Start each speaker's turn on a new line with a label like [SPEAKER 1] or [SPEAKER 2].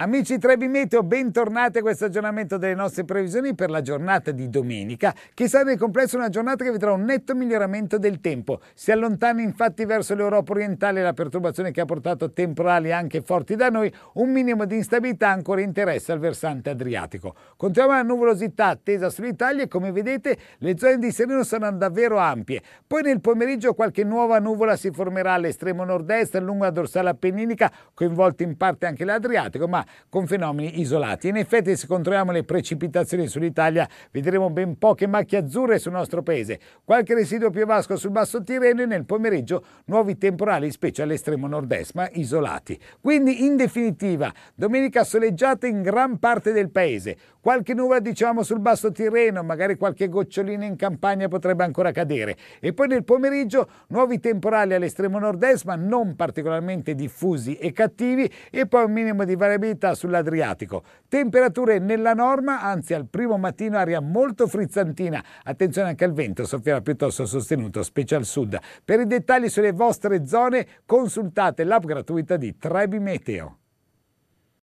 [SPEAKER 1] Amici Trebi Meteo, bentornati a questo aggiornamento delle nostre previsioni per la giornata di domenica, che sarà nel complesso una giornata che vedrà un netto miglioramento del tempo. Si allontana infatti verso l'Europa orientale la perturbazione che ha portato temporali anche forti da noi, un minimo di instabilità ancora interessa al versante adriatico. Continuiamo la nuvolosità attesa sull'Italia e come vedete le zone di sereno saranno davvero ampie. Poi nel pomeriggio qualche nuova nuvola si formerà all'estremo nord-est lungo la dorsale appenninica, coinvolta in parte anche l'Adriatico, ma con fenomeni isolati. In effetti se controlliamo le precipitazioni sull'Italia vedremo ben poche macchie azzurre sul nostro paese, qualche residuo piovasco sul basso Tirreno e nel pomeriggio nuovi temporali, specie all'estremo nord-est, ma isolati. Quindi in definitiva domenica soleggiata in gran parte del paese, qualche nuvola diciamo sul basso Tirreno, magari qualche gocciolina in campagna potrebbe ancora cadere e poi nel pomeriggio nuovi temporali all'estremo nord-est ma non particolarmente diffusi e cattivi e poi un minimo di variabilità umidità sull'Adriatico. Temperature nella norma, anzi al primo mattino aria molto frizzantina. Attenzione anche al vento, soffierà piuttosto sostenuto, specie al sud. Per i dettagli sulle vostre zone consultate l'app gratuita di Trebi Meteo.